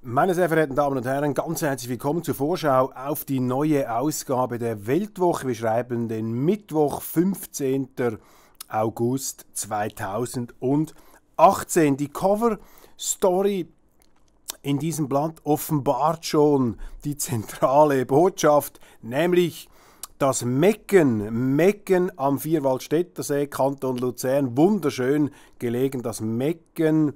Meine sehr verehrten Damen und Herren, ganz herzlich willkommen zur Vorschau auf die neue Ausgabe der Weltwoche. Wir schreiben den Mittwoch, 15. August 2018. Die Cover-Story in diesem Blatt offenbart schon die zentrale Botschaft, nämlich das Mecken, Mecken am Vierwaldstättersee, Kanton Luzern, wunderschön gelegen, das Mecken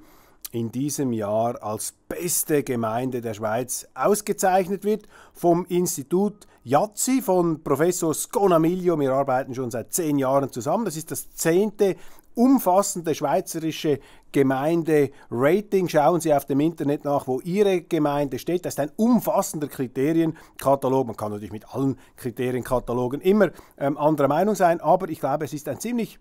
in diesem Jahr als beste Gemeinde der Schweiz ausgezeichnet wird vom Institut Jazzi von Professor Sconamiglio. Wir arbeiten schon seit zehn Jahren zusammen. Das ist das zehnte umfassende schweizerische Gemeinde-Rating. Schauen Sie auf dem Internet nach, wo Ihre Gemeinde steht. Das ist ein umfassender Kriterienkatalog. Man kann natürlich mit allen Kriterienkatalogen immer ähm, anderer Meinung sein, aber ich glaube, es ist ein ziemlich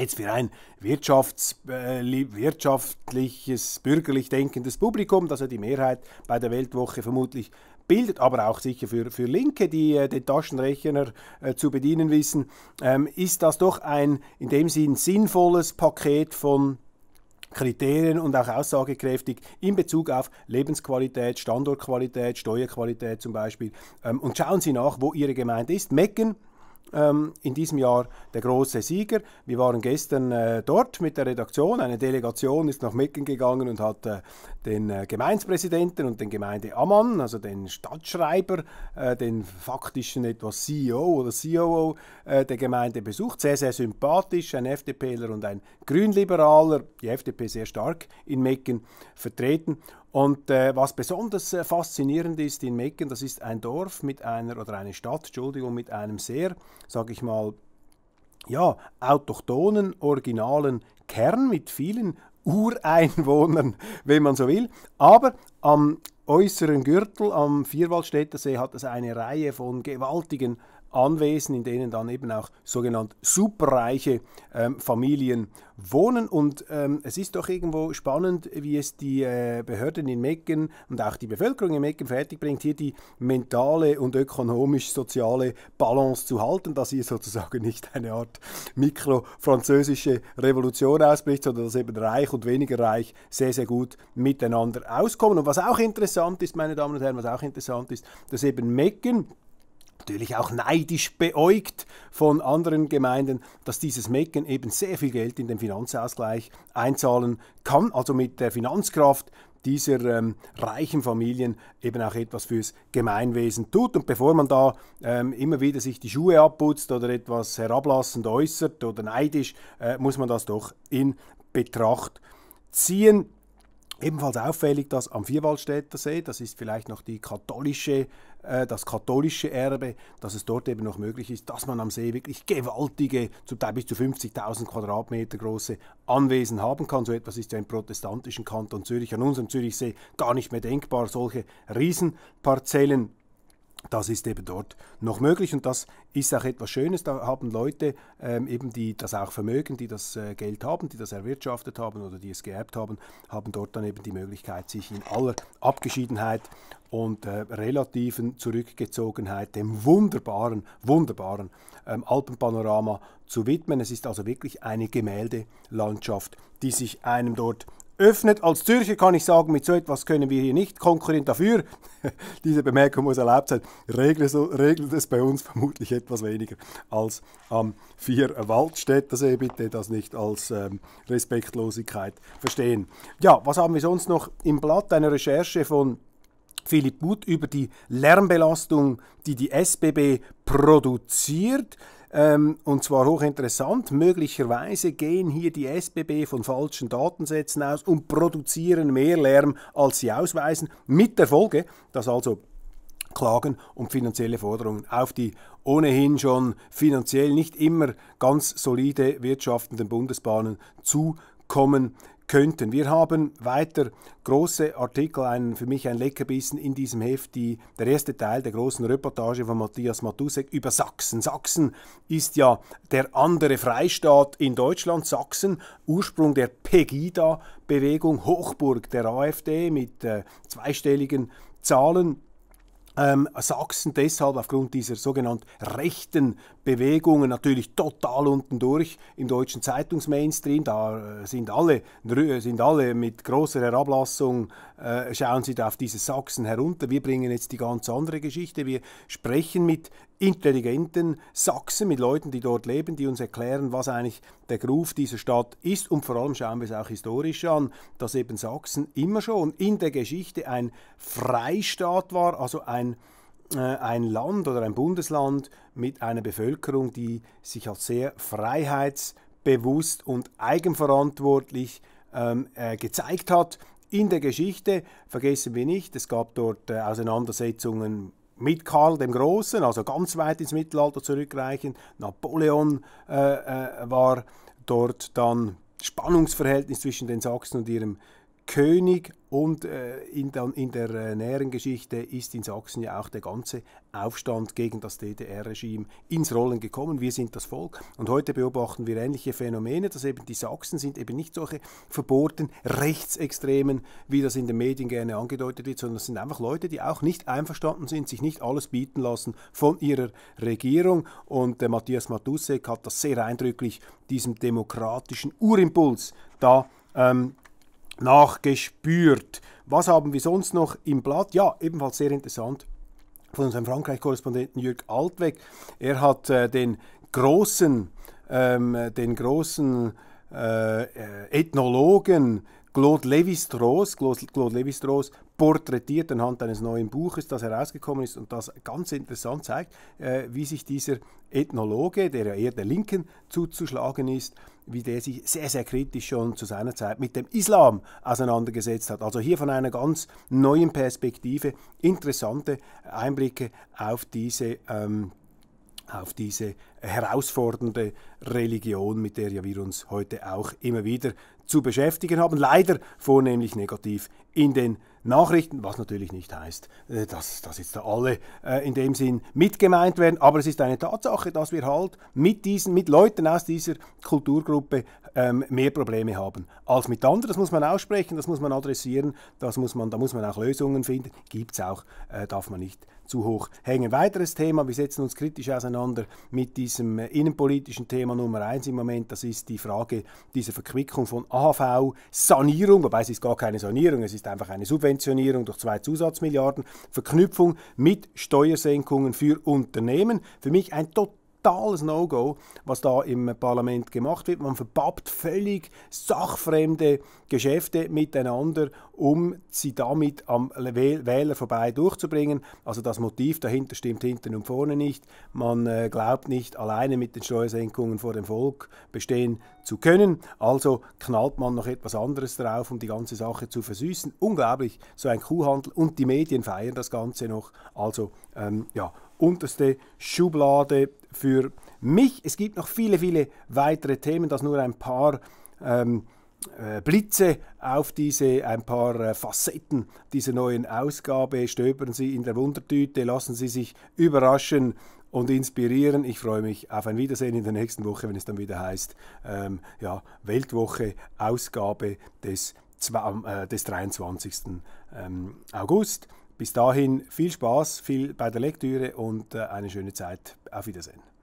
jetzt für ein wirtschafts, äh, wirtschaftliches, bürgerlich denkendes Publikum, das ja die Mehrheit bei der Weltwoche vermutlich bildet, aber auch sicher für, für Linke, die äh, den Taschenrechner äh, zu bedienen wissen, ähm, ist das doch ein in dem Sinn sinnvolles Paket von Kriterien und auch aussagekräftig in Bezug auf Lebensqualität, Standortqualität, Steuerqualität zum Beispiel. Ähm, und schauen Sie nach, wo Ihre Gemeinde ist. Mecken ähm, in diesem Jahr der große Sieger. Wir waren gestern äh, dort mit der Redaktion. Eine Delegation ist nach Mecken gegangen und hat äh, den äh, Gemeindepräsidenten und den Gemeindeammann, also den Stadtschreiber, äh, den faktischen etwas CEO oder COO äh, der Gemeinde besucht. Sehr, sehr sympathisch. Ein FDPler und ein Grünliberaler, die FDP sehr stark in Mecken vertreten. Und äh, was besonders äh, faszinierend ist in Mecken, das ist ein Dorf mit einer oder eine Stadt, Entschuldigung, mit einem sehr, sage ich mal, ja, autochthonen, originalen Kern mit vielen Ureinwohnern, wenn man so will. Aber am äußeren Gürtel, am Vierwaldstättersee, hat es eine Reihe von gewaltigen Anwesen, in denen dann eben auch sogenannt superreiche ähm, Familien wohnen. Und ähm, es ist doch irgendwo spannend, wie es die äh, Behörden in Mecken und auch die Bevölkerung in Mecken fertigbringt, hier die mentale und ökonomisch-soziale Balance zu halten, dass hier sozusagen nicht eine Art mikro-französische Revolution ausbricht, sondern dass eben reich und weniger reich sehr, sehr gut miteinander auskommen. Und was auch interessant ist, meine Damen und Herren, was auch interessant ist, dass eben Mecken natürlich auch neidisch beäugt von anderen Gemeinden, dass dieses Mecken eben sehr viel Geld in den Finanzausgleich einzahlen kann, also mit der Finanzkraft dieser ähm, reichen Familien eben auch etwas fürs Gemeinwesen tut. Und bevor man da ähm, immer wieder sich die Schuhe abputzt oder etwas herablassend äußert oder neidisch, äh, muss man das doch in Betracht ziehen. Ebenfalls auffällig, dass am Vierwaldstätter See, das ist vielleicht noch die katholische, äh, das katholische Erbe, dass es dort eben noch möglich ist, dass man am See wirklich gewaltige, zum Teil bis zu 50.000 Quadratmeter große Anwesen haben kann. So etwas ist ja im protestantischen Kanton Zürich, an unserem Zürichsee, gar nicht mehr denkbar, solche Riesenparzellen das ist eben dort noch möglich und das ist auch etwas Schönes. Da haben Leute ähm, eben, die das auch vermögen, die das äh, Geld haben, die das erwirtschaftet haben oder die es geerbt haben, haben dort dann eben die Möglichkeit, sich in aller Abgeschiedenheit und äh, relativen Zurückgezogenheit dem wunderbaren, wunderbaren ähm, Alpenpanorama zu widmen. Es ist also wirklich eine Gemäldelandschaft, die sich einem dort öffnet. Als Zürcher kann ich sagen, mit so etwas können wir hier nicht konkurrieren. Dafür, diese Bemerkung muss erlaubt sein, regelt, regelt es bei uns vermutlich etwas weniger als am ähm, vier Waldstädter See. Bitte das nicht als ähm, Respektlosigkeit verstehen. Ja, was haben wir sonst noch im Blatt? Eine Recherche von Philipp Muth über die Lärmbelastung, die die SBB produziert. Ähm, und zwar hochinteressant. Möglicherweise gehen hier die SBB von falschen Datensätzen aus und produzieren mehr Lärm, als sie ausweisen. Mit der Folge, dass also Klagen und finanzielle Forderungen auf die ohnehin schon finanziell nicht immer ganz solide wirtschaftenden Bundesbahnen zukommen könnten. Wir haben weiter große Artikel, einen, für mich ein Leckerbissen in diesem Heft, die, der erste Teil der großen Reportage von Matthias Matusek über Sachsen. Sachsen ist ja der andere Freistaat in Deutschland. Sachsen, Ursprung der Pegida-Bewegung, Hochburg der AfD mit äh, zweistelligen Zahlen ähm, Sachsen deshalb aufgrund dieser sogenannten rechten Bewegungen natürlich total unten durch im deutschen Zeitungsmainstream. Da äh, sind alle, äh, sind alle mit großer Herablassung, äh, schauen sie da auf diese Sachsen herunter. Wir bringen jetzt die ganz andere Geschichte. Wir sprechen mit intelligenten Sachsen, mit Leuten, die dort leben, die uns erklären, was eigentlich der Groove dieser Stadt ist. Und vor allem schauen wir es auch historisch an, dass eben Sachsen immer schon in der Geschichte ein Freistaat war, also ein, äh, ein Land oder ein Bundesland mit einer Bevölkerung, die sich als sehr freiheitsbewusst und eigenverantwortlich ähm, äh, gezeigt hat. In der Geschichte vergessen wir nicht, es gab dort äh, Auseinandersetzungen mit Karl dem Großen, also ganz weit ins Mittelalter zurückreichen. Napoleon äh, äh, war dort dann Spannungsverhältnis zwischen den Sachsen und ihrem König und äh, in, der, in der äh, näheren Geschichte ist in Sachsen ja auch der ganze Aufstand gegen das DDR-Regime ins Rollen gekommen. Wir sind das Volk und heute beobachten wir ähnliche Phänomene, dass eben die Sachsen sind eben nicht solche verbohrten Rechtsextremen, wie das in den Medien gerne angedeutet wird, sondern es sind einfach Leute, die auch nicht einverstanden sind, sich nicht alles bieten lassen von ihrer Regierung. Und äh, Matthias Matusek hat das sehr eindrücklich diesem demokratischen Urimpuls da ähm, nachgespürt. Was haben wir sonst noch im Blatt? Ja, ebenfalls sehr interessant von unserem Frankreich-Korrespondenten Jürg Altweg. Er hat äh, den großen, ähm, äh, den großen äh, äh Ethnologen Claude Lévi-Strauss, Claude, Claude Lévi-Strauss porträtiert anhand eines neuen Buches, das herausgekommen ist und das ganz interessant zeigt, äh, wie sich dieser Ethnologe, der ja eher der Linken zuzuschlagen ist, wie der sich sehr, sehr kritisch schon zu seiner Zeit mit dem Islam auseinandergesetzt hat. Also hier von einer ganz neuen Perspektive interessante Einblicke auf diese ähm, auf diese herausfordernde Religion, mit der ja wir uns heute auch immer wieder zu beschäftigen haben. Leider vornehmlich negativ in den Nachrichten, was natürlich nicht heißt, äh, dass, dass jetzt da alle äh, in dem Sinn mitgemeint werden, aber es ist eine Tatsache, dass wir halt mit diesen, mit Leuten aus dieser Kulturgruppe ähm, mehr Probleme haben als mit anderen. Das muss man aussprechen, das muss man adressieren, das muss man, da muss man auch Lösungen finden. Gibt es auch, äh, darf man nicht zu hoch hängen. Weiteres Thema, wir setzen uns kritisch auseinander mit diesem äh, innenpolitischen Thema Nummer eins im Moment, das ist die Frage dieser Verquickung von AHV-Sanierung, wobei es ist gar keine Sanierung, es ist einfach eine Subventionierung durch zwei Zusatzmilliarden, Verknüpfung mit Steuersenkungen für Unternehmen. Für mich ein total totales No-Go, was da im Parlament gemacht wird. Man verbappt völlig sachfremde Geschäfte miteinander, um sie damit am Wähler vorbei durchzubringen. Also das Motiv dahinter stimmt hinten und vorne nicht. Man äh, glaubt nicht, alleine mit den Steuersenkungen vor dem Volk bestehen zu können. Also knallt man noch etwas anderes drauf, um die ganze Sache zu versüßen. Unglaublich, so ein Kuhhandel. Und die Medien feiern das Ganze noch. Also, ähm, ja, unterste Schublade für mich. Es gibt noch viele, viele weitere Themen, das nur ein paar ähm, äh, Blitze auf diese ein paar äh, Facetten dieser neuen Ausgabe. Stöbern Sie in der Wundertüte, lassen Sie sich überraschen und inspirieren. Ich freue mich auf ein Wiedersehen in der nächsten Woche, wenn es dann wieder heißt, ähm, ja, Weltwoche, Ausgabe des, äh, des 23. Ähm, August. Bis dahin viel Spaß, viel bei der Lektüre und äh, eine schöne Zeit. Auf Wiedersehen.